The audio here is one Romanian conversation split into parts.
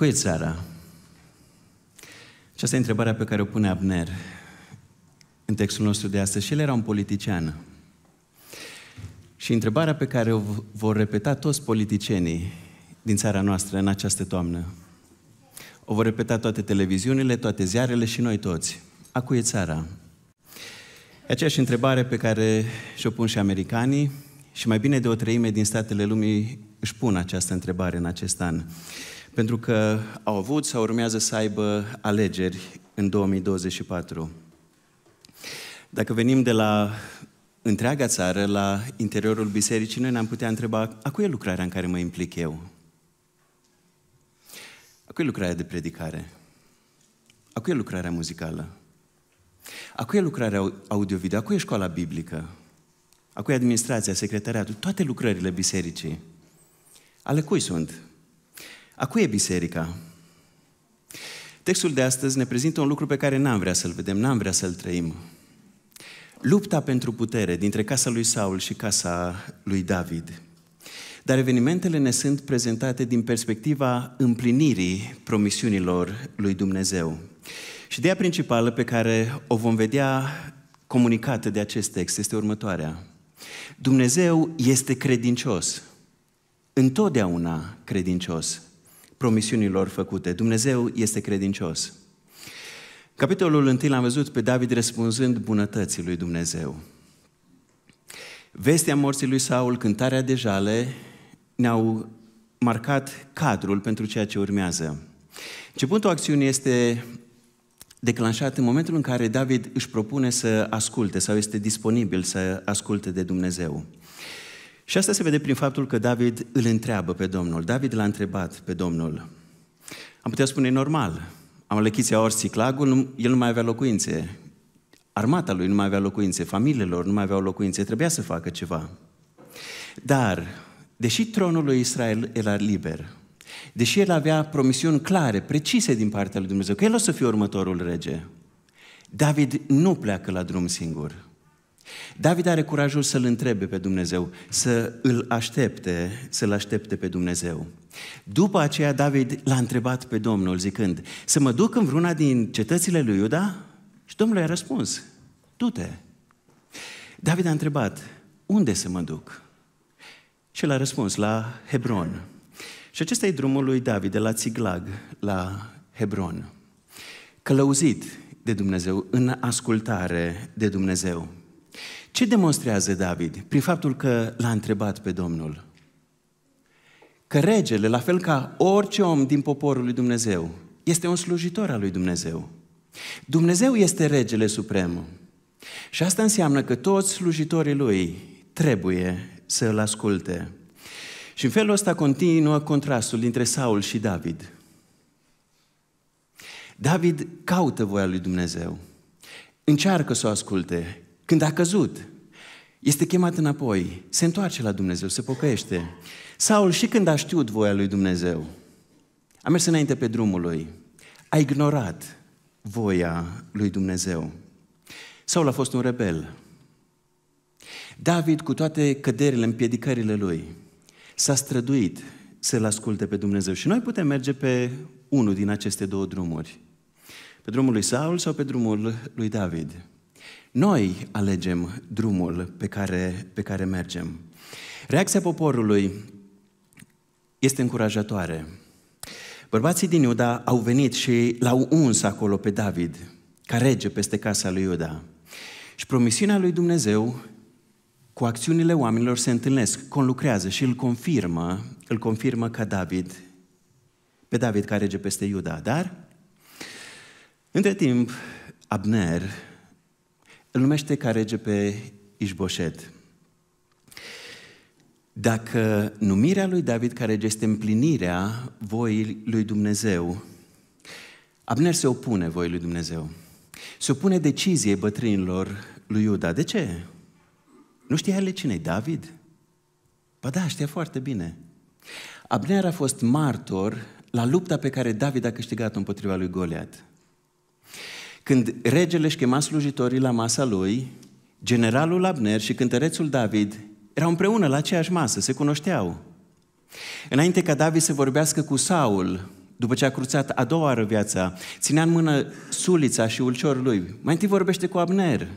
Cu e țara? Și asta e întrebarea pe care o pune Abner în textul nostru de astăzi. Și el era un politician. Și întrebarea pe care o vor repeta toți politicienii din țara noastră în această toamnă, o vor repeta toate televiziunile, toate ziarele și noi toți. A cui e țara? E aceeași întrebare pe care și-o pun și americanii și mai bine de o treime din statele lumii își pun această întrebare în acest an pentru că au avut sau urmează să aibă alegeri în 2024. Dacă venim de la întreaga țară, la interiorul bisericii, noi ne-am putea întreba, a cui e lucrarea în care mă implic eu? A cui e lucrarea de predicare? A cui e lucrarea muzicală? A cui e lucrarea audio-video? A cui e școala biblică? A cui e administrația, secretariatul? Toate lucrările bisericii. Ale cui sunt? A cui e biserica? Textul de astăzi ne prezintă un lucru pe care n-am vrea să-l vedem, n-am vrea să-l trăim. Lupta pentru putere dintre casa lui Saul și casa lui David. Dar evenimentele ne sunt prezentate din perspectiva împlinirii promisiunilor lui Dumnezeu. Și ideea principală pe care o vom vedea comunicată de acest text este următoarea. Dumnezeu este credincios. Întotdeauna credincios promisiunilor făcute. Dumnezeu este credincios. Capitolul 1 l-am văzut pe David răspunzând bunătății lui Dumnezeu. Vestea morții lui Saul, cântarea de jale, ne-au marcat cadrul pentru ceea ce urmează. Începutul acțiunii este declanșat în momentul în care David își propune să asculte sau este disponibil să asculte de Dumnezeu. Și asta se vede prin faptul că David îl întreabă pe Domnul. David l-a întrebat pe Domnul. Am putea spune normal. Am Amalechiția ori Ciclagul, el nu mai avea locuințe. Armata lui nu mai avea locuințe, familiilor nu mai aveau locuințe, trebuia să facă ceva. Dar, deși tronul lui Israel era liber, deși el avea promisiuni clare, precise din partea lui Dumnezeu, că el o să fie următorul rege, David nu pleacă la drum singur. David are curajul să-L întrebe pe Dumnezeu, să îl aștepte, să-L aștepte pe Dumnezeu. După aceea David l-a întrebat pe Domnul zicând, să mă duc în vreuna din cetățile lui Iuda? Și Domnul i-a răspuns, du-te. David a întrebat, unde să mă duc? Și l-a răspuns, la Hebron. Și acesta e drumul lui David, de la Țiglag la Hebron. Călăuzit de Dumnezeu, în ascultare de Dumnezeu. Ce demonstrează David? Prin faptul că l-a întrebat pe Domnul. Că regele, la fel ca orice om din poporul lui Dumnezeu, este un slujitor al lui Dumnezeu. Dumnezeu este regele suprem. Și asta înseamnă că toți slujitorii lui trebuie să îl asculte. Și în felul ăsta continuă contrastul dintre Saul și David. David caută voia lui Dumnezeu. Încearcă să o asculte, când a căzut, este chemat înapoi, se întoarce la Dumnezeu, se pocăiește. Saul și când a știut voia lui Dumnezeu, a mers înainte pe drumul lui, a ignorat voia lui Dumnezeu. Saul a fost un rebel. David, cu toate căderile, împiedicările lui, s-a străduit să-L asculte pe Dumnezeu. Și noi putem merge pe unul din aceste două drumuri. Pe drumul lui Saul sau pe drumul lui David. Noi alegem drumul pe care, pe care mergem. Reacția poporului este încurajatoare. Bărbații din Iuda au venit și l-au uns acolo pe David, ca rege peste casa lui Iuda. Și promisiunea lui Dumnezeu cu acțiunile oamenilor se întâlnesc, conlucrează și îl confirmă, îl confirmă ca David, pe David ca rege peste Iuda. Dar, între timp, Abner, îl numește ca rege pe Ișboșet. Dacă numirea lui David ca rege este împlinirea voii lui Dumnezeu, Abner se opune voii lui Dumnezeu. Se opune deciziei bătrânilor lui Iuda. De ce? Nu știa ele cine David? Ba da, știa foarte bine. Abner a fost martor la lupta pe care David a câștigat-o împotriva lui Goliat. Când regele își chema slujitorii la masa lui, generalul Abner și cântărețul David erau împreună la aceeași masă, se cunoșteau. Înainte ca David să vorbească cu Saul, după ce a cruțat a doua oară viața, ținea în mână sulița și ulciorul lui. Mai întâi vorbește cu Abner.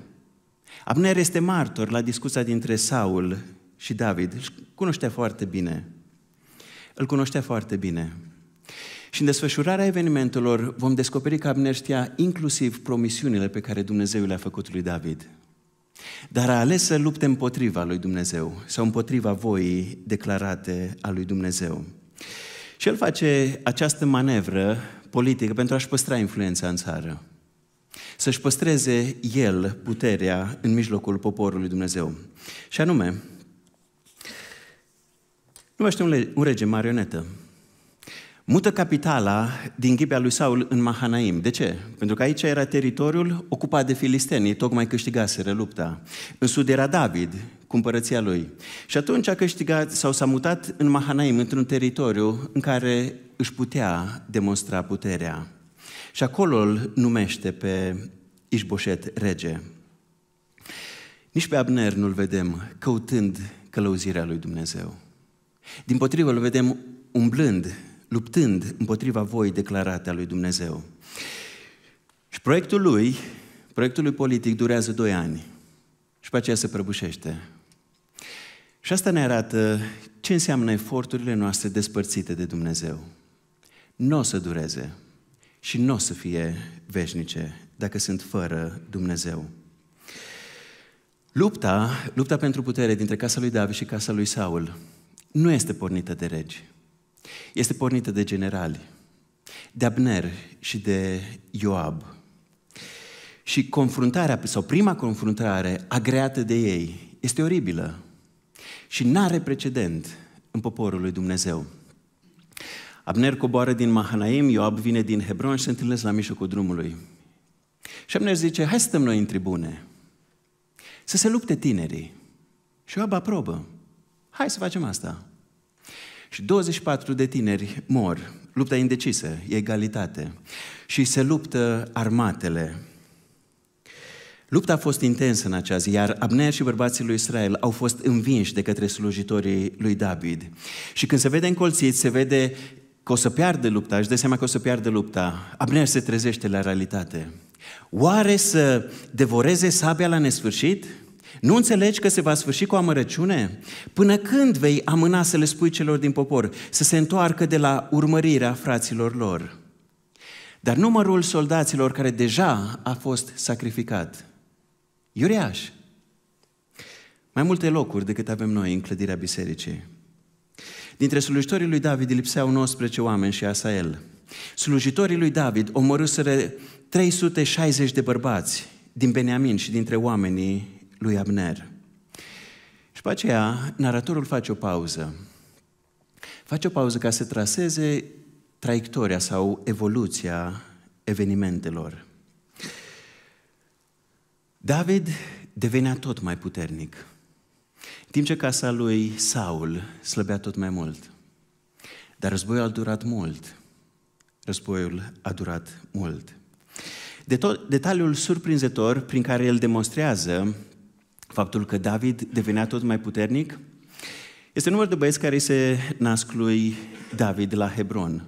Abner este martor la discuția dintre Saul și David. Îl cunoștea foarte bine. Îl cunoștea foarte bine. Și în desfășurarea evenimentelor vom descoperi că Abner știa inclusiv promisiunile pe care Dumnezeu le-a făcut lui David. Dar a ales să lupte împotriva lui Dumnezeu sau împotriva voii declarate a lui Dumnezeu. Și el face această manevră politică pentru a-și păstra influența în țară. Să-și păstreze el puterea în mijlocul poporului Dumnezeu. Și anume, nu mai știu un rege marionetă, mută capitala din Ghibea lui Saul în Mahanaim. De ce? Pentru că aici era teritoriul ocupat de filistenii, tocmai câștigaseră lupta. În sud era David, cumpărăția lui. Și atunci a câștigat sau s-a mutat în Mahanaim, într-un teritoriu în care își putea demonstra puterea. Și acolo îl numește pe Ișboșet rege. Nici pe Abner nu-l vedem căutând călăuzirea lui Dumnezeu. Din potrivă, îl vedem umblând luptând împotriva voii declarate a lui Dumnezeu. Și proiectul lui, proiectul lui politic durează doi ani și pe aceea se prăbușește. Și asta ne arată ce înseamnă eforturile noastre despărțite de Dumnezeu. Nu o să dureze și nu o să fie veșnice dacă sunt fără Dumnezeu. Lupta, lupta pentru putere dintre casa lui David și casa lui Saul nu este pornită de regi. Este pornită de generali, de Abner și de Ioab. Și confruntarea, sau prima confruntare agreată de ei, este oribilă și nu are precedent în poporul lui Dumnezeu. Abner coboară din Mahanaim, Ioab vine din Hebron și se întâlnesc la mijlocul drumului. Și Abner zice, hai să stăm noi în tribune, să se lupte tinerii. Și Ioab aprobă. Hai să facem asta. Și 24 de tineri mor. Lupta indecisă, egalitate. Și se luptă armatele. Lupta a fost intensă în acea zi, iar Abner și bărbații lui Israel au fost învinși de către slujitorii lui David. Și când se vede încolțit, se vede că o să piardă lupta, își dă seama că o să piardă lupta. Abner se trezește la realitate. Oare să devoreze sabia la nesfârșit? Nu înțelegi că se va sfârși cu amărăciune? Până când vei amâna să le spui celor din popor să se întoarcă de la urmărirea fraților lor? Dar numărul soldaților care deja a fost sacrificat, iureaș, mai multe locuri decât avem noi în clădirea bisericii. Dintre slujitorii lui David lipseau 19 oameni și Asael. Slujitorii lui David omorâsără 360 de bărbați din Beniamin și dintre oamenii lui Abner. Și pe aceea, naratorul face o pauză. Face o pauză ca să traseze traiectoria sau evoluția evenimentelor. David devenea tot mai puternic, în timp ce casa lui Saul slăbea tot mai mult. Dar războiul a durat mult. Războiul a durat mult. De tot, detaliul surprinzător prin care el demonstrează faptul că David devenea tot mai puternic, este numărul de băieți care se nasc lui David la Hebron.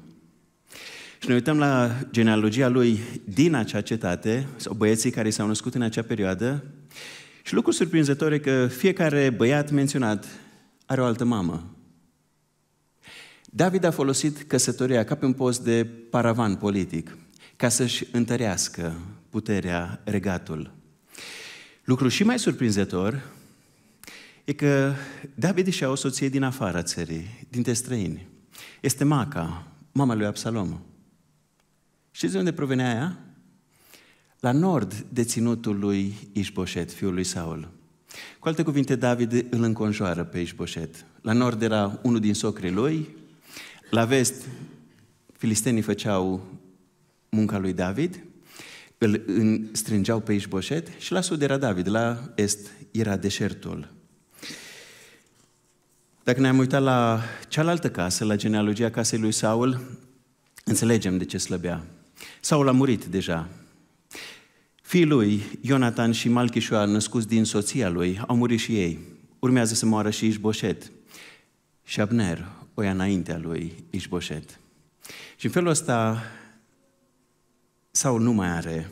Și ne uităm la genealogia lui din acea cetate, sau băieții care s-au născut în acea perioadă, și lucru surprinzător e că fiecare băiat menționat are o altă mamă. David a folosit căsătoria ca pe un post de paravan politic, ca să-și întărească puterea, regatul. Lucru și mai surprinzător e că David și-a o soție din afara țării, dintre străini. Este Maca, mama lui Absalom. Știți de unde provenea ea? La nord de ținutul lui Ișboșet, fiul lui Saul. Cu alte cuvinte, David îl înconjoară pe Ișboșet. La nord era unul din socrii lui, la vest filistenii făceau munca lui David îl strângeau pe Ișboșet și la sud era David, la est era deșertul. Dacă ne-am uitat la cealaltă casă, la genealogia casei lui Saul, înțelegem de ce slăbea. Saul a murit deja. Fiii lui, Ionatan și Malchișoa, născuți din soția lui, au murit și ei. Urmează să moară și Ișboșet. Și Abner o ia înaintea lui Ișboșet. Și în felul ăsta sau nu mai are,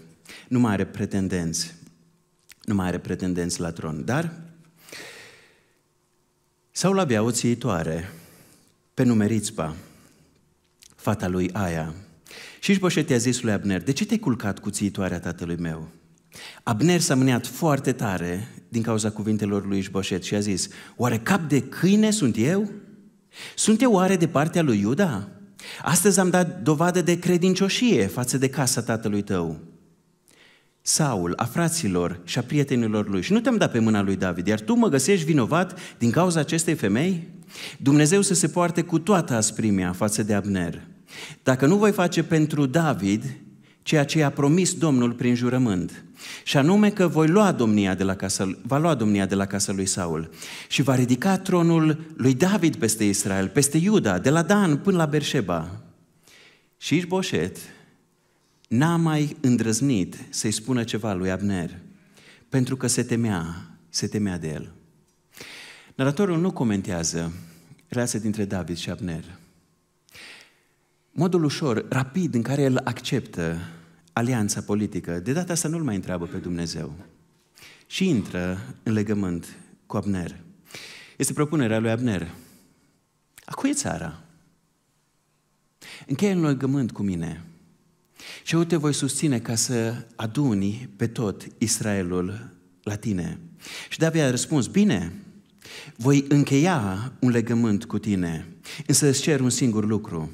nu mai are pretendenți, nu mai are pretendenți la tron, dar sau la o țiitoare pe nume Ritzpa, fata lui Aia, și își bășete a zis lui Abner, de ce te-ai culcat cu țiitoarea tatălui meu? Abner s-a mâneat foarte tare din cauza cuvintelor lui Ișboșet și a zis, oare cap de câine sunt eu? Sunt eu oare de partea lui Iuda? Astăzi am dat dovadă de credincioșie față de casa tatălui tău. Saul, a fraților și a prietenilor lui. Și nu te-am dat pe mâna lui David, iar tu mă găsești vinovat din cauza acestei femei? Dumnezeu să se poarte cu toată asprimea față de Abner. Dacă nu voi face pentru David ceea ce i-a promis Domnul prin jurământ. Și anume că voi lua domnia de la casa, va lua domnia de la casa lui Saul și va ridica tronul lui David peste Israel, peste Iuda, de la Dan până la Berșeba. Și Ișboșet n-a mai îndrăznit să-i spună ceva lui Abner, pentru că se temea, se temea de el. Naratorul nu comentează relația dintre David și Abner – modul ușor, rapid în care el acceptă alianța politică, de data asta nu-l mai întreabă pe Dumnezeu. Și intră în legământ cu Abner. Este propunerea lui Abner. A cui e țara? Încheie în legământ cu mine. Și eu te voi susține ca să aduni pe tot Israelul la tine. Și David a răspuns, bine, voi încheia un legământ cu tine, însă îți cer un singur lucru,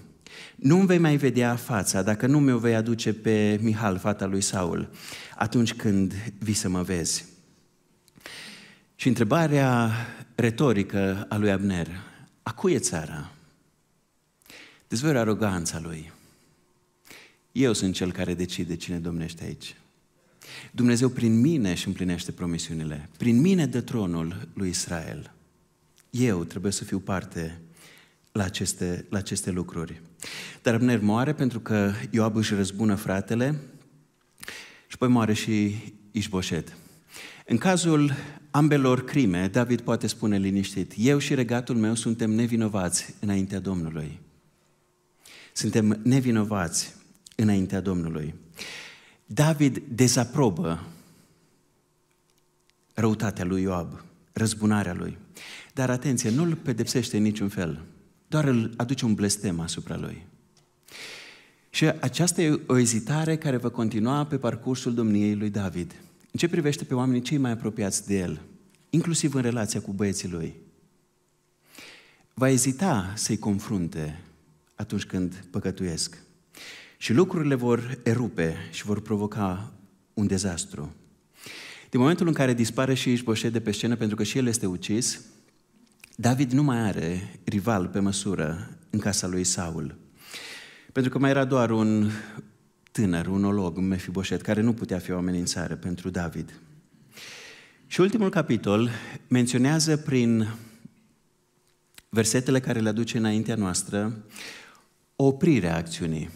nu vei mai vedea fața dacă nu mi-o vei aduce pe Mihal, fata lui Saul, atunci când vii să mă vezi. Și întrebarea retorică a lui Abner, a cui e țara? Dezvăluie aroganța lui. Eu sunt cel care decide cine domnește aici. Dumnezeu prin mine își împlinește promisiunile. Prin mine dă tronul lui Israel. Eu trebuie să fiu parte la aceste, la aceste lucruri. Dar Abner moare pentru că Ioab își răzbună fratele și apoi moare și Ișboșet. În cazul ambelor crime, David poate spune liniștit, eu și regatul meu suntem nevinovați înaintea Domnului. Suntem nevinovați înaintea Domnului. David dezaprobă răutatea lui Ioab, răzbunarea lui. Dar atenție, nu-l pedepsește în niciun fel doar îl aduce un blestem asupra lui. Și aceasta e o ezitare care va continua pe parcursul domniei lui David. În ce privește pe oamenii cei mai apropiați de el, inclusiv în relația cu băieții lui, va ezita să-i confrunte atunci când păcătuiesc. Și lucrurile vor erupe și vor provoca un dezastru. Din momentul în care dispare și își boșe de pe scenă pentru că și el este ucis, David nu mai are rival pe măsură în casa lui Saul. Pentru că mai era doar un tânăr, un olog, un mefiboșet, care nu putea fi o amenințare pentru David. Și ultimul capitol menționează prin versetele care le aduce înaintea noastră oprirea acțiunii.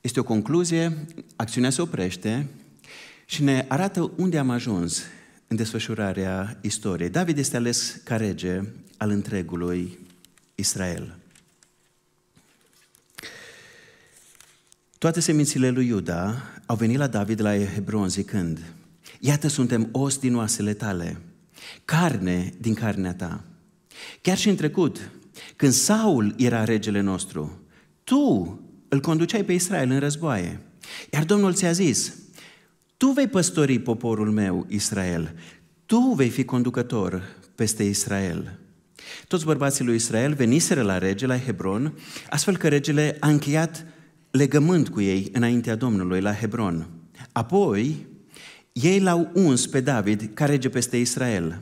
Este o concluzie, acțiunea se oprește și ne arată unde am ajuns în desfășurarea istoriei. David este ales ca rege al întregului Israel. Toate semințile lui Iuda au venit la David la Hebron zicând, Iată suntem os din oasele tale, carne din carnea ta. Chiar și în trecut, când Saul era regele nostru, tu îl conduceai pe Israel în războaie. Iar Domnul ți-a zis, tu vei păstori poporul meu, Israel. Tu vei fi conducător peste Israel. Toți bărbații lui Israel veniseră la rege, la Hebron, astfel că regele a încheiat legământ cu ei înaintea Domnului la Hebron. Apoi, ei l-au uns pe David ca rege peste Israel.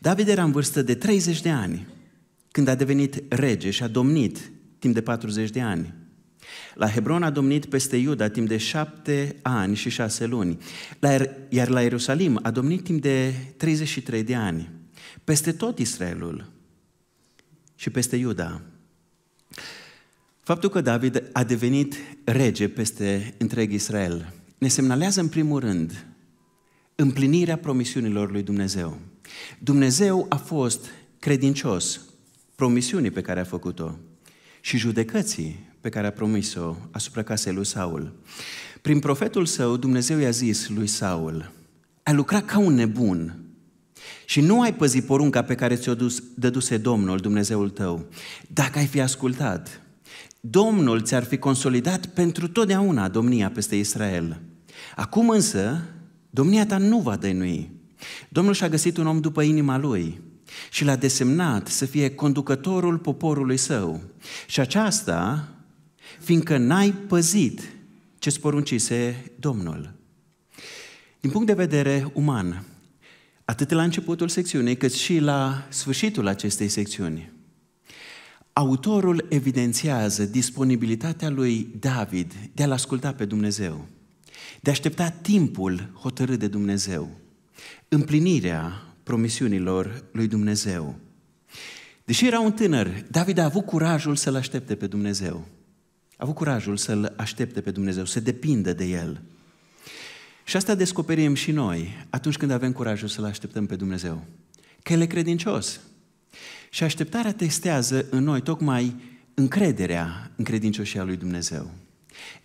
David era în vârstă de 30 de ani când a devenit rege și a domnit timp de 40 de ani. La Hebron a domnit peste Iuda timp de șapte ani și șase luni, er- iar la Ierusalim a domnit timp de 33 de ani, peste tot Israelul și peste Iuda. Faptul că David a devenit rege peste întreg Israel ne semnalează în primul rând împlinirea promisiunilor lui Dumnezeu. Dumnezeu a fost credincios promisiunii pe care a făcut-o și judecății pe care a promis-o asupra casei lui Saul. Prin profetul său, Dumnezeu i-a zis lui Saul, ai lucrat ca un nebun și nu ai păzit porunca pe care ți-o dus, dăduse Domnul, Dumnezeul tău. Dacă ai fi ascultat, Domnul ți-ar fi consolidat pentru totdeauna domnia peste Israel. Acum însă, domnia ta nu va dăinui. Domnul și-a găsit un om după inima lui și l-a desemnat să fie conducătorul poporului său. Și aceasta fiindcă n-ai păzit ce sporuncise Domnul. Din punct de vedere uman, atât la începutul secțiunii, cât și la sfârșitul acestei secțiuni, autorul evidențiază disponibilitatea lui David de a-L asculta pe Dumnezeu, de a aștepta timpul hotărât de Dumnezeu, împlinirea promisiunilor lui Dumnezeu. Deși era un tânăr, David a avut curajul să-L aștepte pe Dumnezeu. A avut curajul să-L aștepte pe Dumnezeu, să depindă de El. Și asta descoperim și noi atunci când avem curajul să-L așteptăm pe Dumnezeu. Că El e credincios. Și așteptarea testează în noi tocmai încrederea în credincioșia lui Dumnezeu.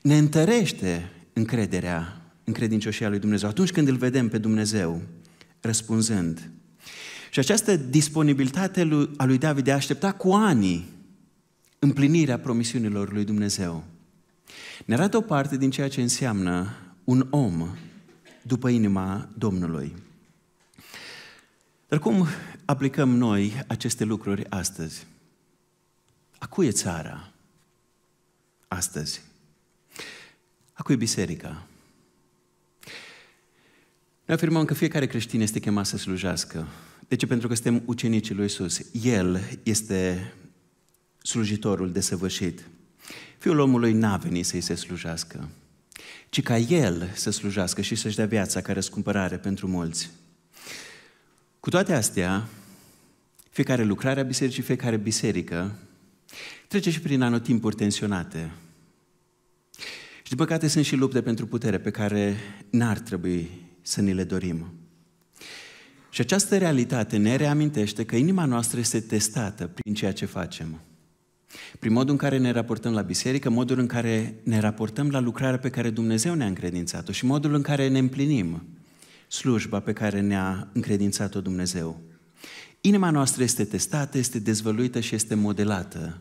Ne întărește încrederea în credincioșia lui Dumnezeu atunci când îl vedem pe Dumnezeu răspunzând. Și această disponibilitate a lui David de a aștepta cu ani împlinirea promisiunilor lui Dumnezeu. Ne arată o parte din ceea ce înseamnă un om după inima Domnului. Dar cum aplicăm noi aceste lucruri astăzi? A cui e țara astăzi? A cui e biserica? Ne afirmăm că fiecare creștin este chemat să slujească. De ce? Pentru că suntem ucenicii lui Isus. El este slujitorul desăvârșit. Fiul omului n-a venit să-i se slujească, ci ca el să slujească și să-și dea viața ca răscumpărare pentru mulți. Cu toate astea, fiecare lucrare a bisericii, fiecare biserică, trece și prin anotimpuri tensionate. Și, după păcate, sunt și lupte pentru putere pe care n-ar trebui să ni le dorim. Și această realitate ne reamintește că inima noastră este testată prin ceea ce facem. Prin modul în care ne raportăm la biserică, modul în care ne raportăm la lucrarea pe care Dumnezeu ne-a încredințat-o și modul în care ne împlinim slujba pe care ne-a încredințat-o Dumnezeu. Inima noastră este testată, este dezvăluită și este modelată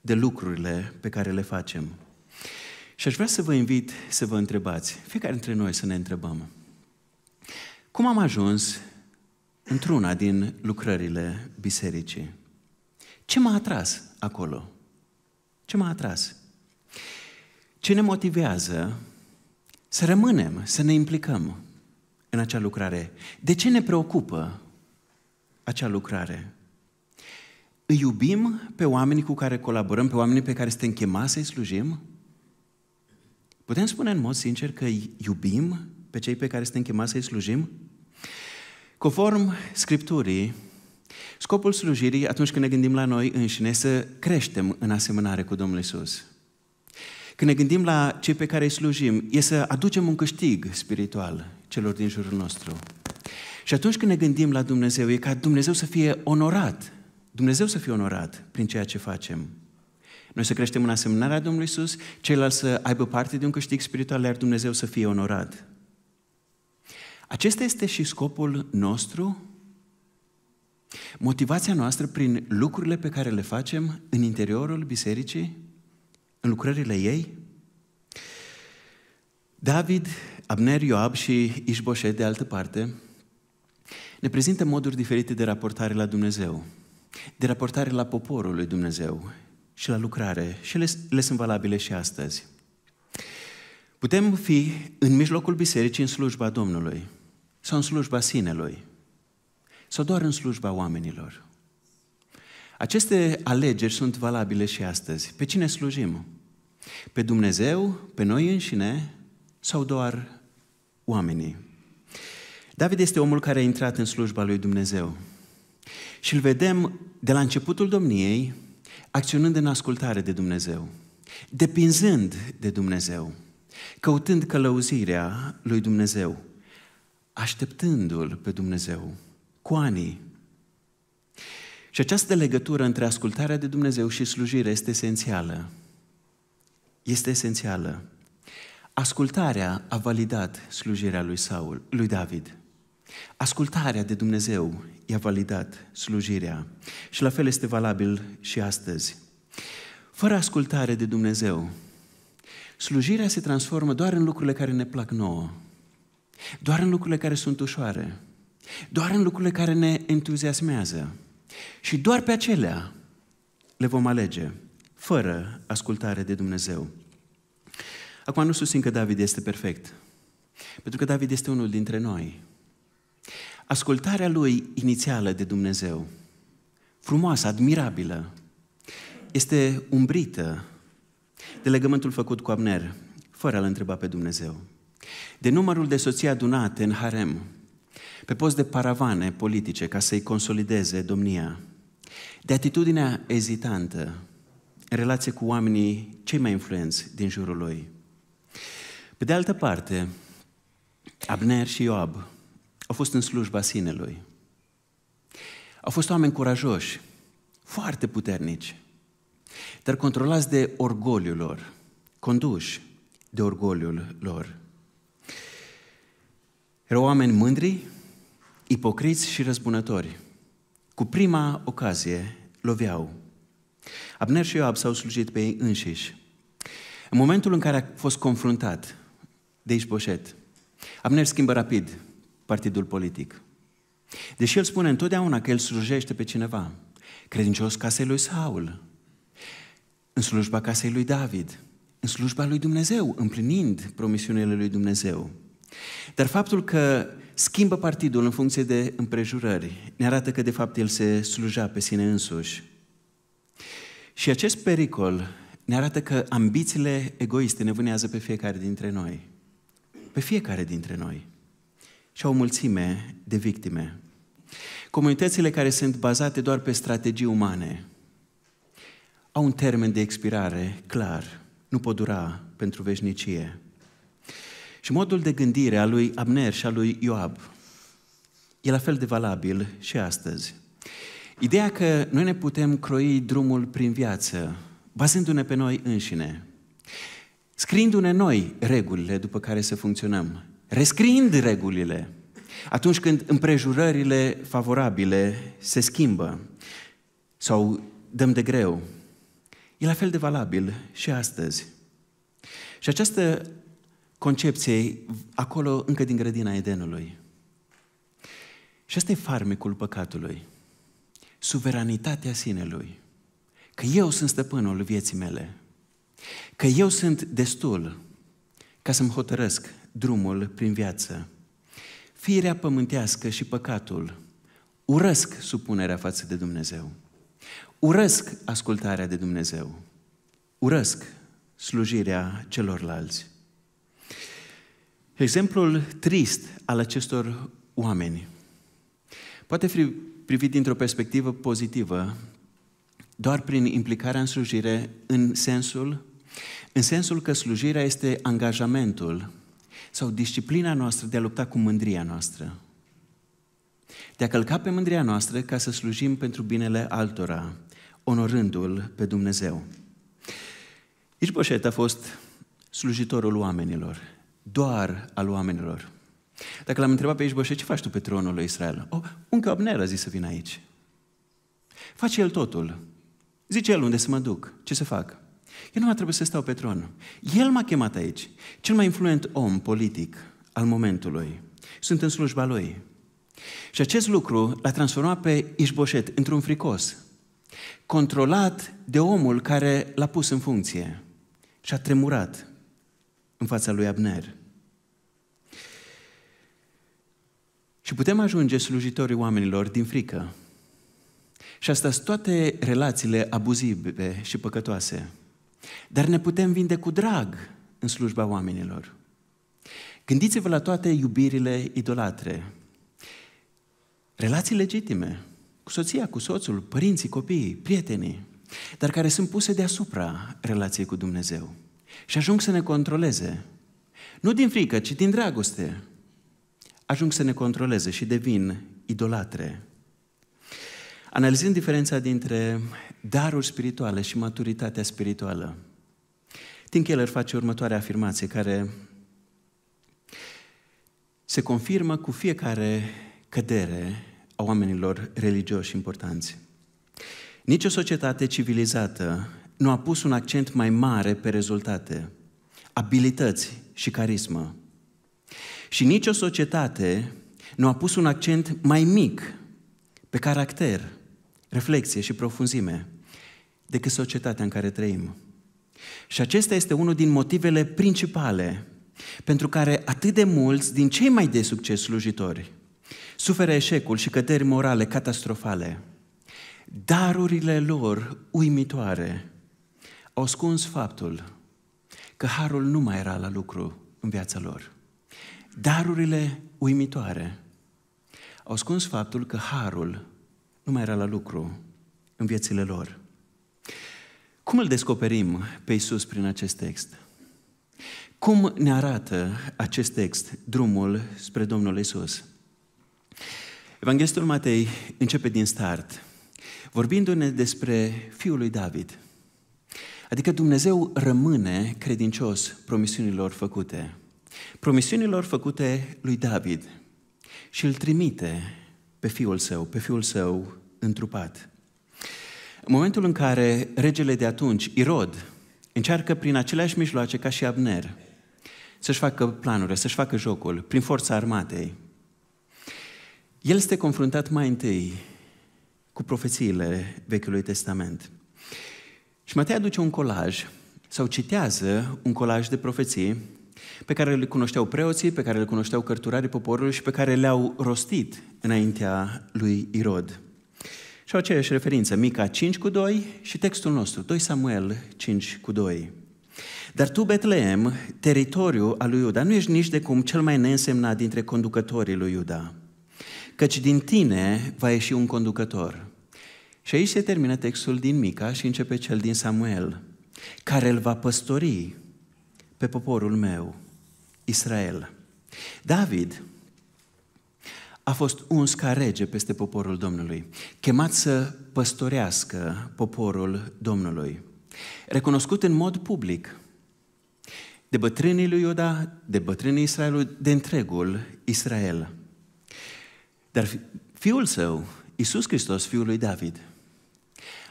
de lucrurile pe care le facem. Și aș vrea să vă invit să vă întrebați, fiecare dintre noi să ne întrebăm, cum am ajuns într-una din lucrările bisericii? Ce m-a atras acolo? Ce m-a atras? Ce ne motivează să rămânem, să ne implicăm în acea lucrare? De ce ne preocupă acea lucrare? Îi iubim pe oamenii cu care colaborăm, pe oamenii pe care suntem chemați să-i slujim? Putem spune în mod sincer că îi iubim pe cei pe care suntem chemați să-i slujim? Conform Scripturii, Scopul slujirii, atunci când ne gândim la noi înșine, să creștem în asemănare cu Domnul Isus. Când ne gândim la cei pe care îi slujim, e să aducem un câștig spiritual celor din jurul nostru. Și atunci când ne gândim la Dumnezeu, e ca Dumnezeu să fie onorat. Dumnezeu să fie onorat prin ceea ce facem. Noi să creștem în asemănarea Domnului Isus, ceilalți să aibă parte de un câștig spiritual, iar Dumnezeu să fie onorat. Acesta este și scopul nostru Motivația noastră prin lucrurile pe care le facem în interiorul bisericii, în lucrările ei, David, Abner, Ioab și Ișboșet, de altă parte, ne prezintă moduri diferite de raportare la Dumnezeu, de raportare la poporul lui Dumnezeu și la lucrare. Și le, le sunt valabile și astăzi. Putem fi în mijlocul bisericii în slujba Domnului sau în slujba sinelui sau doar în slujba oamenilor? Aceste alegeri sunt valabile și astăzi. Pe cine slujim? Pe Dumnezeu, pe noi înșine sau doar oamenii? David este omul care a intrat în slujba lui Dumnezeu. Și îl vedem de la începutul domniei, acționând în ascultare de Dumnezeu, depinzând de Dumnezeu, căutând călăuzirea lui Dumnezeu, așteptându-l pe Dumnezeu. Cu anii. Și această legătură între ascultarea de Dumnezeu și slujire este esențială. Este esențială. Ascultarea a validat slujirea lui Saul, lui David. Ascultarea de Dumnezeu i-a validat slujirea. Și la fel este valabil și astăzi. Fără ascultare de Dumnezeu, slujirea se transformă doar în lucrurile care ne plac nouă, doar în lucrurile care sunt ușoare, doar în lucrurile care ne entuziasmează. Și doar pe acelea le vom alege, fără ascultare de Dumnezeu. Acum nu susțin că David este perfect, pentru că David este unul dintre noi. Ascultarea lui inițială de Dumnezeu, frumoasă, admirabilă, este umbrită de legământul făcut cu Abner, fără a-l întreba pe Dumnezeu. De numărul de soții adunate în harem, pe post de paravane politice ca să-i consolideze domnia, de atitudinea ezitantă în relație cu oamenii cei mai influenți din jurul lui. Pe de altă parte, Abner și Ioab au fost în slujba sinelui. Au fost oameni curajoși, foarte puternici, dar controlați de orgoliul lor, conduși de orgoliul lor. Erau oameni mândri, ipocriți și răzbunători. Cu prima ocazie loveau. Abner și Ioab s-au slujit pe ei înșiși. În momentul în care a fost confruntat de Ișboșet, Abner schimbă rapid partidul politic. Deși el spune întotdeauna că el slujește pe cineva, credincios casei lui Saul, în slujba casei lui David, în slujba lui Dumnezeu, împlinind promisiunile lui Dumnezeu. Dar faptul că schimbă partidul în funcție de împrejurări. Ne arată că, de fapt, el se sluja pe sine însuși. Și acest pericol ne arată că ambițiile egoiste ne vânează pe fiecare dintre noi. Pe fiecare dintre noi. Și au o mulțime de victime. Comunitățile care sunt bazate doar pe strategii umane au un termen de expirare clar. Nu pot dura pentru veșnicie. Și modul de gândire al lui Abner și al lui Ioab e la fel de valabil și astăzi. Ideea că noi ne putem croi drumul prin viață, bazându-ne pe noi înșine, scriindu-ne noi regulile după care să funcționăm, rescriind regulile atunci când împrejurările favorabile se schimbă sau dăm de greu, e la fel de valabil și astăzi. Și această concepției acolo încă din grădina Edenului. Și ăsta e farmecul păcatului. Suveranitatea sinelui. Că eu sunt stăpânul vieții mele. Că eu sunt destul ca să-mi hotărăsc drumul prin viață. Firea pământească și păcatul urăsc supunerea față de Dumnezeu. Urăsc ascultarea de Dumnezeu. Urăsc slujirea celorlalți. Exemplul trist al acestor oameni poate fi privit dintr-o perspectivă pozitivă doar prin implicarea în slujire în sensul, în sensul că slujirea este angajamentul sau disciplina noastră de a lupta cu mândria noastră. De a călca pe mândria noastră ca să slujim pentru binele altora, onorându-L pe Dumnezeu. Ișboșet a fost slujitorul oamenilor doar al oamenilor. Dacă l-am întrebat pe Ișboșe, ce faci tu pe tronul lui Israel? O, oh, un căbner a zis să vin aici. Face el totul. Zice el unde să mă duc, ce să fac. Eu nu mai trebuie să stau pe tron. El m-a chemat aici. Cel mai influent om politic al momentului. Sunt în slujba lui. Și acest lucru l-a transformat pe Ișboșet într-un fricos, controlat de omul care l-a pus în funcție și a tremurat în fața lui Abner. Și putem ajunge slujitorii oamenilor din frică. Și asta sunt toate relațiile abuzive și păcătoase. Dar ne putem vinde cu drag în slujba oamenilor. Gândiți-vă la toate iubirile idolatre. Relații legitime, cu soția, cu soțul, părinții, copiii, prietenii, dar care sunt puse deasupra relației cu Dumnezeu și ajung să ne controleze. Nu din frică, ci din dragoste, ajung să ne controleze și devin idolatre. Analizând diferența dintre daruri spirituale și maturitatea spirituală, Tim Keller face următoarea afirmație care se confirmă cu fiecare cădere a oamenilor religioși importanți. Nici o societate civilizată nu a pus un accent mai mare pe rezultate, abilități și carismă. Și nicio societate nu a pus un accent mai mic pe caracter, reflexie și profunzime decât societatea în care trăim. Și acesta este unul din motivele principale pentru care atât de mulți din cei mai de succes slujitori suferă eșecul și căderi morale catastrofale. Darurile lor uimitoare au scuns faptul că harul nu mai era la lucru în viața lor darurile uimitoare au scuns faptul că harul nu mai era la lucru în viețile lor. Cum îl descoperim pe Isus prin acest text? Cum ne arată acest text drumul spre Domnul Isus? Evanghelistul Matei începe din start, vorbindu-ne despre Fiul lui David. Adică Dumnezeu rămâne credincios promisiunilor făcute promisiunilor făcute lui David și îl trimite pe fiul său, pe fiul său întrupat. În momentul în care regele de atunci, Irod, încearcă prin aceleași mijloace ca și Abner să-și facă planurile, să-și facă jocul, prin forța armatei, el este confruntat mai întâi cu profețiile Vechiului Testament. Și Matei aduce un colaj sau citează un colaj de profeții pe care le cunoșteau preoții, pe care le cunoșteau cărturarii poporului și pe care le-au rostit înaintea lui Irod. Și au aceeași referință, Mica 5 cu 2 și textul nostru, 2 Samuel 5 cu 2. Dar tu, Betleem, teritoriul al lui Iuda, nu ești nici de cum cel mai neînsemnat dintre conducătorii lui Iuda, căci din tine va ieși un conducător. Și aici se termină textul din Mica și începe cel din Samuel, care îl va păstori pe poporul meu. Israel. David a fost uns ca rege peste poporul Domnului, chemat să păstorească poporul Domnului, recunoscut în mod public de bătrânii lui Iuda, de bătrânii Israelului, de întregul Israel. Dar fiul său, Isus Hristos, fiul lui David,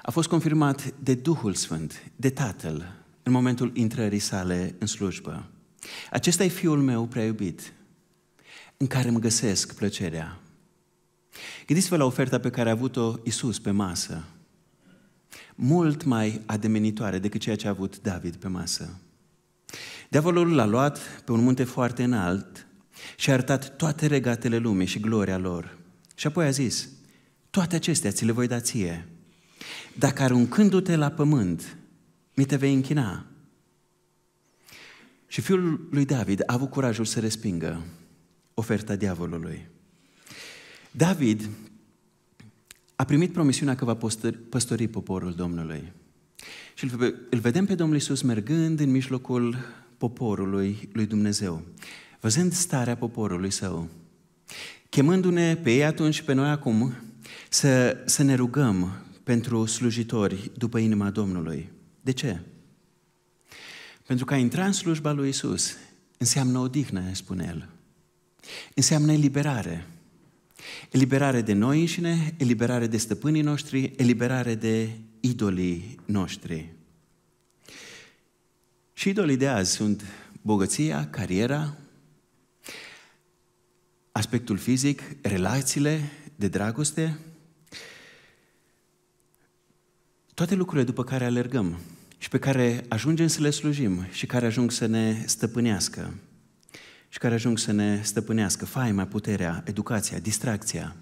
a fost confirmat de Duhul Sfânt, de Tatăl, în momentul intrării sale în slujbă. Acesta e fiul meu prea iubit, în care îmi găsesc plăcerea. Gândiți-vă la oferta pe care a avut-o Isus pe masă. Mult mai ademenitoare decât ceea ce a avut David pe masă. Diavolul l-a luat pe un munte foarte înalt și a arătat toate regatele lumii și gloria lor. Și apoi a zis, toate acestea ți le voi da ție. Dacă aruncându-te la pământ, mi te vei închina și fiul lui David a avut curajul să respingă oferta diavolului. David a primit promisiunea că va păstori poporul Domnului. Și îl vedem pe Domnul Isus mergând în mijlocul poporului lui Dumnezeu, văzând starea poporului său, chemându-ne pe ei atunci și pe noi acum să, să ne rugăm pentru slujitori după inima Domnului. De ce? Pentru că a intra în slujba lui Isus înseamnă odihnă, spune el. Înseamnă eliberare. Eliberare de noi înșine, eliberare de stăpânii noștri, eliberare de idolii noștri. Și idolii de azi sunt bogăția, cariera, aspectul fizic, relațiile de dragoste, toate lucrurile după care alergăm și pe care ajungem să le slujim și care ajung să ne stăpânească și care ajung să ne stăpânească faima, puterea, educația, distracția.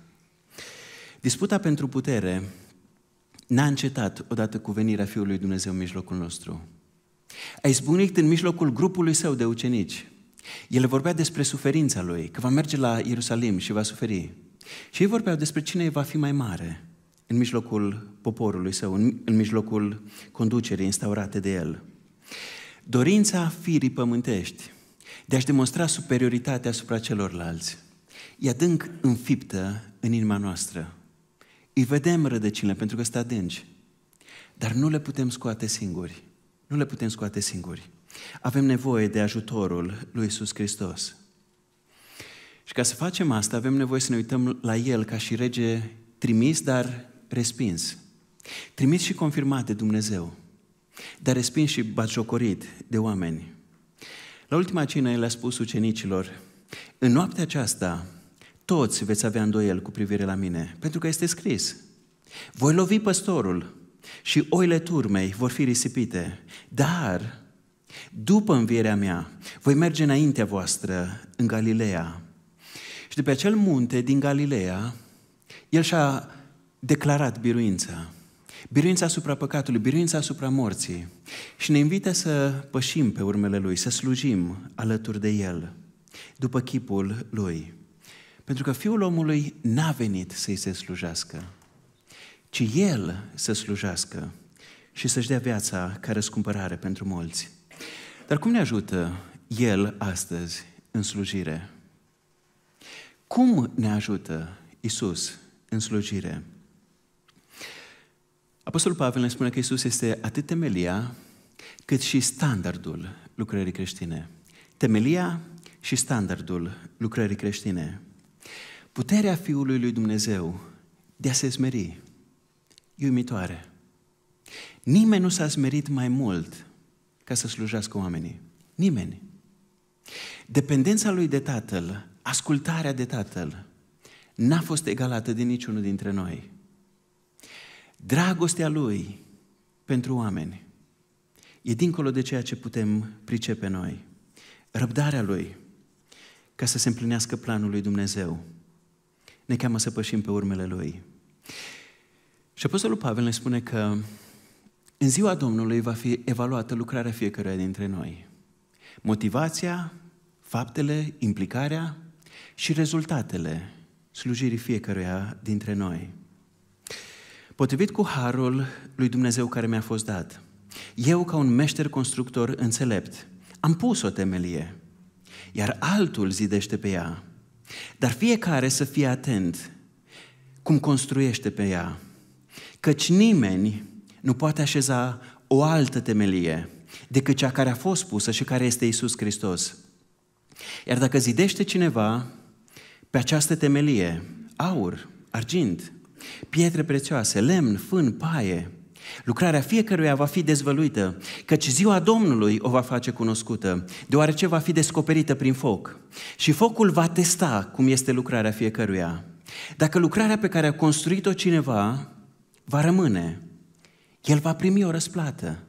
Disputa pentru putere n-a încetat odată cu venirea Fiului Dumnezeu în mijlocul nostru. A izbunit în mijlocul grupului său de ucenici. El vorbea despre suferința lui, că va merge la Ierusalim și va suferi. Și ei vorbeau despre cine va fi mai mare în mijlocul poporului său, în, mijlocul conducerii instaurate de el. Dorința firii pământești de a-și demonstra superioritatea asupra celorlalți e adânc înfiptă în inima noastră. Îi vedem rădăcinile pentru că sunt adânci, dar nu le putem scoate singuri. Nu le putem scoate singuri. Avem nevoie de ajutorul lui Isus Hristos. Și ca să facem asta, avem nevoie să ne uităm la El ca și rege trimis, dar respins. Trimis și confirmat de Dumnezeu, dar respins și batjocorit de oameni. La ultima cină el a spus ucenicilor, în noaptea aceasta toți veți avea îndoiel cu privire la mine, pentru că este scris, voi lovi păstorul și oile turmei vor fi risipite, dar după învierea mea voi merge înaintea voastră în Galileea. Și de pe acel munte din Galileea, el și-a declarat biruința. Biruința asupra păcatului, biruința asupra morții. Și ne invită să pășim pe urmele Lui, să slujim alături de El, după chipul Lui. Pentru că Fiul omului n-a venit să-i se slujească, ci El să slujească și să-și dea viața ca răscumpărare pentru mulți. Dar cum ne ajută El astăzi în slujire? Cum ne ajută Isus în slujire? Apostolul Pavel ne spune că Isus este atât temelia cât și standardul lucrării creștine. Temelia și standardul lucrării creștine. Puterea Fiului lui Dumnezeu de a se smeri e uimitoare. Nimeni nu s-a smerit mai mult ca să slujească oamenii. Nimeni. Dependența lui de Tatăl, ascultarea de Tatăl, n-a fost egalată de niciunul dintre noi. Dragostea Lui pentru oameni e dincolo de ceea ce putem pricepe noi. Răbdarea Lui, ca să se împlinească planul Lui Dumnezeu, ne cheamă să pășim pe urmele Lui. Și Apostolul Pavel ne spune că în ziua Domnului va fi evaluată lucrarea fiecăruia dintre noi. Motivația, faptele, implicarea și rezultatele slujirii fiecăruia dintre noi. Potrivit cu harul lui Dumnezeu care mi-a fost dat, eu, ca un meșter constructor înțelept, am pus o temelie, iar altul zidește pe ea. Dar fiecare să fie atent cum construiește pe ea, căci nimeni nu poate așeza o altă temelie decât cea care a fost pusă și care este Isus Hristos. Iar dacă zidește cineva pe această temelie, aur, argint, Pietre prețioase, lemn, fân, paie, Lucrarea fiecăruia va fi dezvăluită, căci ziua Domnului o va face cunoscută, deoarece va fi descoperită prin foc. Și focul va testa cum este lucrarea fiecăruia. Dacă lucrarea pe care a construit-o cineva va rămâne, el va primi o răsplată.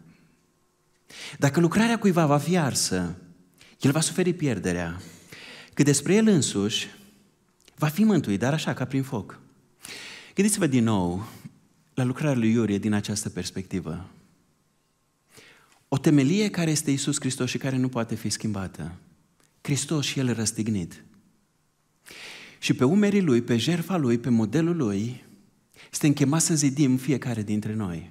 Dacă lucrarea cuiva va fi arsă, el va suferi pierderea. Cât despre el însuși, va fi mântuit, dar așa, ca prin foc. Gândiți-vă din nou la lucrarea lui Iurie din această perspectivă. O temelie care este Isus Hristos și care nu poate fi schimbată. Hristos și El răstignit. Și pe umerii Lui, pe jerfa Lui, pe modelul Lui, este chemați să zidim fiecare dintre noi.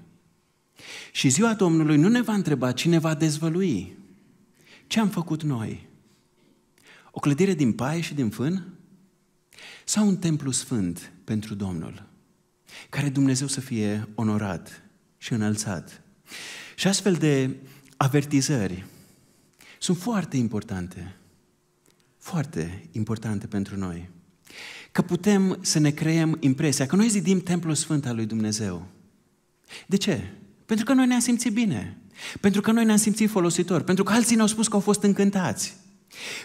Și ziua Domnului nu ne va întreba cine va dezvălui ce am făcut noi. O clădire din paie și din fân? Sau un templu sfânt pentru Domnul? care Dumnezeu să fie onorat și înălțat. Și astfel de avertizări sunt foarte importante, foarte importante pentru noi. Că putem să ne creăm impresia că noi zidim Templul Sfânt al lui Dumnezeu. De ce? Pentru că noi ne-am simțit bine. Pentru că noi ne-am simțit folositor. Pentru că alții ne-au spus că au fost încântați.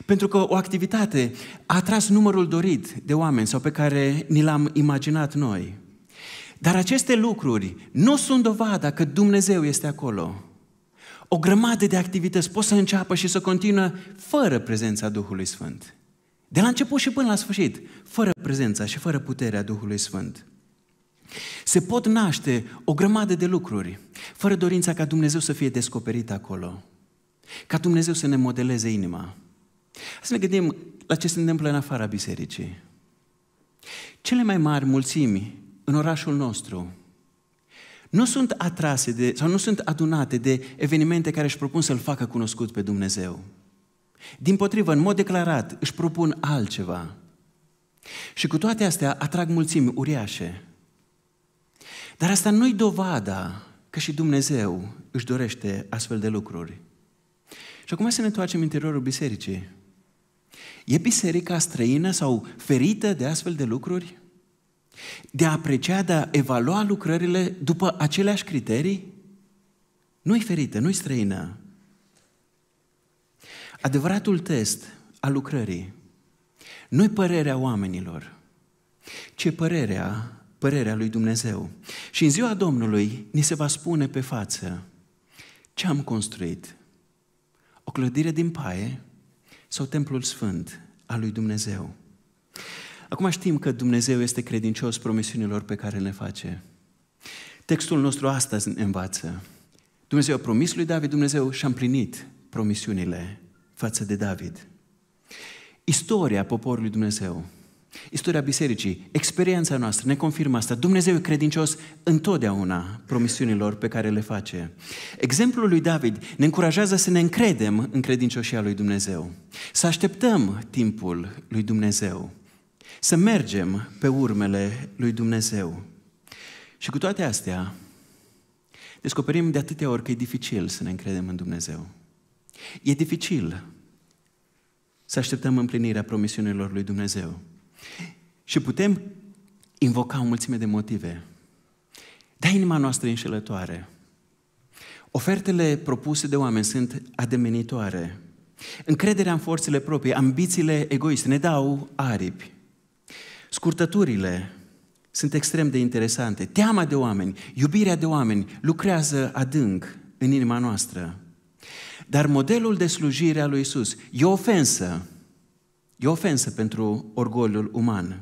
Pentru că o activitate a atras numărul dorit de oameni sau pe care ni l-am imaginat noi. Dar aceste lucruri nu sunt dovada că Dumnezeu este acolo. O grămadă de activități pot să înceapă și să continuă fără prezența Duhului Sfânt. De la început și până la sfârșit, fără prezența și fără puterea Duhului Sfânt. Se pot naște o grămadă de lucruri, fără dorința ca Dumnezeu să fie descoperit acolo, ca Dumnezeu să ne modeleze inima. Să ne gândim la ce se întâmplă în afara bisericii. Cele mai mari mulțimi în orașul nostru nu sunt atrase de, sau nu sunt adunate de evenimente care își propun să-L facă cunoscut pe Dumnezeu. Din potrivă, în mod declarat, își propun altceva. Și cu toate astea atrag mulțimi uriașe. Dar asta nu-i dovada că și Dumnezeu își dorește astfel de lucruri. Și acum să ne întoarcem în interiorul bisericii. E biserica străină sau ferită de astfel de lucruri? de a aprecia, de a evalua lucrările după aceleași criterii, nu-i ferită, nu-i străină. Adevăratul test al lucrării nu-i părerea oamenilor, ci părerea, părerea lui Dumnezeu. Și în ziua Domnului ni se va spune pe față ce am construit. O clădire din paie sau templul sfânt al lui Dumnezeu. Acum știm că Dumnezeu este credincios promisiunilor pe care le face. Textul nostru astăzi ne învață. Dumnezeu a promis lui David, Dumnezeu și-a împlinit promisiunile față de David. Istoria poporului Dumnezeu, istoria bisericii, experiența noastră ne confirmă asta. Dumnezeu e credincios întotdeauna promisiunilor pe care le face. Exemplul lui David ne încurajează să ne încredem în credincioșia lui Dumnezeu, să așteptăm timpul lui Dumnezeu. Să mergem pe urmele lui Dumnezeu. Și cu toate astea, descoperim de atâtea ori că e dificil să ne încredem în Dumnezeu. E dificil să așteptăm împlinirea promisiunilor lui Dumnezeu. Și putem invoca o mulțime de motive. Dar inima noastră e înșelătoare. Ofertele propuse de oameni sunt ademenitoare. Încrederea în forțele proprii, ambițiile egoiste ne dau aripi. Scurtăturile sunt extrem de interesante. Teama de oameni, iubirea de oameni lucrează adânc în inima noastră. Dar modelul de slujire a lui Isus e o ofensă. E o ofensă pentru orgoliul uman.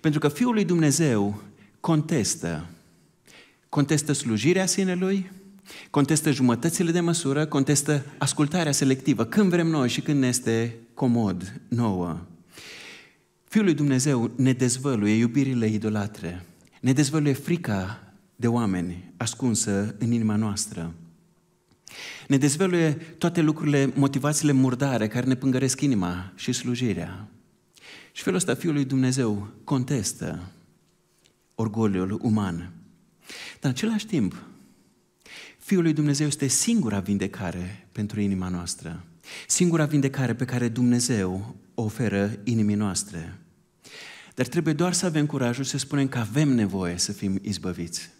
Pentru că Fiul lui Dumnezeu contestă. Contestă slujirea sinelui, contestă jumătățile de măsură, contestă ascultarea selectivă, când vrem noi și când ne este comod nouă. Fiul lui Dumnezeu ne dezvăluie iubirile idolatre, ne dezvăluie frica de oameni ascunsă în inima noastră. Ne dezvăluie toate lucrurile, motivațiile murdare care ne pângăresc inima și slujirea. Și felul ăsta Fiul lui Dumnezeu contestă orgoliul uman. Dar în același timp, Fiul lui Dumnezeu este singura vindecare pentru inima noastră. Singura vindecare pe care Dumnezeu o oferă inimii noastre. Dar trebuie doar să avem curajul să spunem că avem nevoie să fim izbăviți.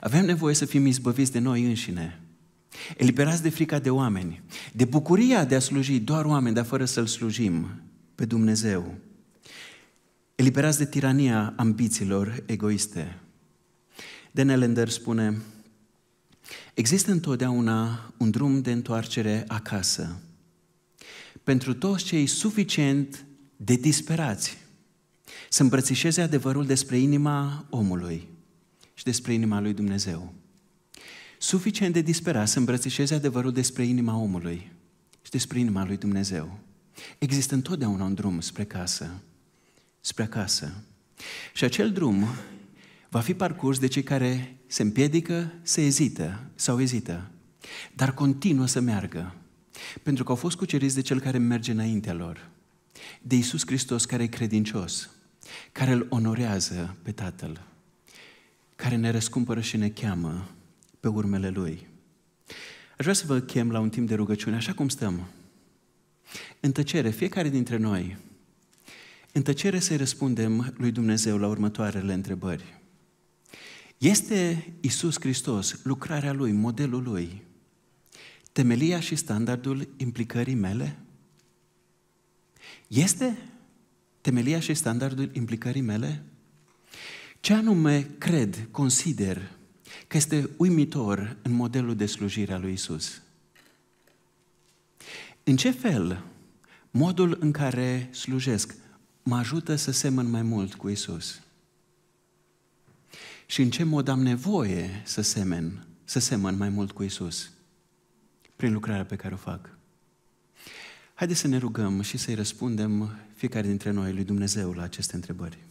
Avem nevoie să fim izbăviți de noi înșine. Eliberați de frica de oameni, de bucuria de a sluji doar oameni, dar fără să-L slujim pe Dumnezeu. Eliberați de tirania ambițiilor egoiste. Dan spune, există întotdeauna un drum de întoarcere acasă pentru toți cei suficient de disperați să îmbrățișeze adevărul despre inima omului și despre inima lui Dumnezeu. Suficient de disperat să îmbrățișeze adevărul despre inima omului și despre inima lui Dumnezeu. Există întotdeauna un drum spre casă, spre acasă. Și acel drum va fi parcurs de cei care se împiedică, se ezită sau ezită, dar continuă să meargă, pentru că au fost cuceriți de cel care merge înaintea lor, de Isus Hristos care e credincios, care îl onorează pe Tatăl, care ne răscumpără și ne cheamă pe urmele Lui. Aș vrea să vă chem la un timp de rugăciune, așa cum stăm. În tăcere, fiecare dintre noi, în tăcere să-i răspundem lui Dumnezeu la următoarele întrebări. Este Isus Hristos, lucrarea Lui, modelul Lui, temelia și standardul implicării mele? Este? temelia și standardul implicării mele? Ce anume cred, consider că este uimitor în modelul de slujire a lui Isus? În ce fel modul în care slujesc mă ajută să semăn mai mult cu Isus? Și în ce mod am nevoie să semen, să semăn mai mult cu Isus? Prin lucrarea pe care o fac. Haideți să ne rugăm și să-i răspundem fiecare dintre noi lui Dumnezeu la aceste întrebări.